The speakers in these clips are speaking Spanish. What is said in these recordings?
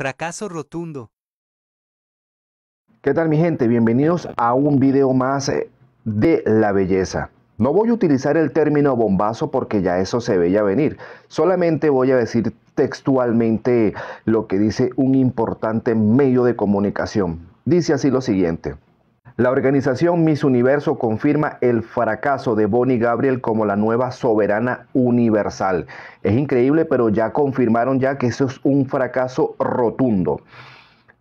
Fracaso rotundo. ¿Qué tal mi gente? Bienvenidos a un video más eh, de la belleza. No voy a utilizar el término bombazo porque ya eso se veía venir. Solamente voy a decir textualmente lo que dice un importante medio de comunicación. Dice así lo siguiente. La organización Miss Universo confirma el fracaso de Bonnie Gabriel como la nueva soberana universal. Es increíble, pero ya confirmaron ya que eso es un fracaso rotundo.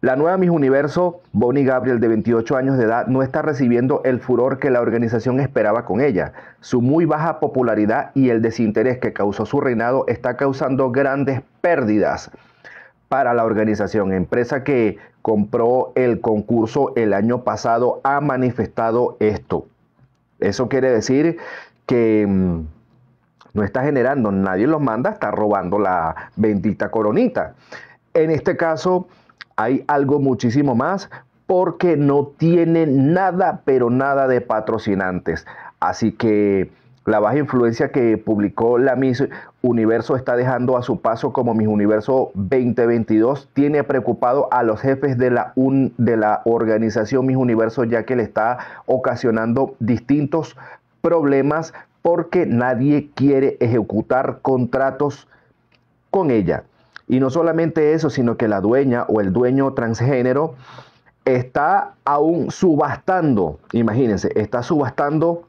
La nueva Miss Universo, Bonnie Gabriel, de 28 años de edad, no está recibiendo el furor que la organización esperaba con ella. Su muy baja popularidad y el desinterés que causó su reinado está causando grandes pérdidas para la organización. Empresa que compró el concurso el año pasado ha manifestado esto. Eso quiere decir que mm, no está generando, nadie los manda, está robando la bendita coronita. En este caso hay algo muchísimo más porque no tiene nada, pero nada de patrocinantes. Así que la baja influencia que publicó la Miss Universo está dejando a su paso como Miss Universo 2022 tiene preocupado a los jefes de la, de la organización Miss Universo ya que le está ocasionando distintos problemas porque nadie quiere ejecutar contratos con ella. Y no solamente eso, sino que la dueña o el dueño transgénero está aún subastando, imagínense, está subastando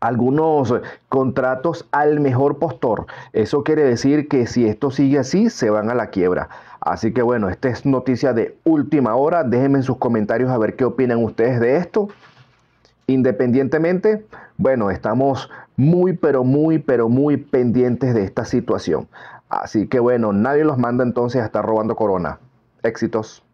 algunos eh, contratos al mejor postor. Eso quiere decir que si esto sigue así, se van a la quiebra. Así que bueno, esta es noticia de última hora. Déjenme en sus comentarios a ver qué opinan ustedes de esto. Independientemente, bueno, estamos muy, pero muy, pero muy pendientes de esta situación. Así que bueno, nadie los manda entonces a estar robando corona. Éxitos.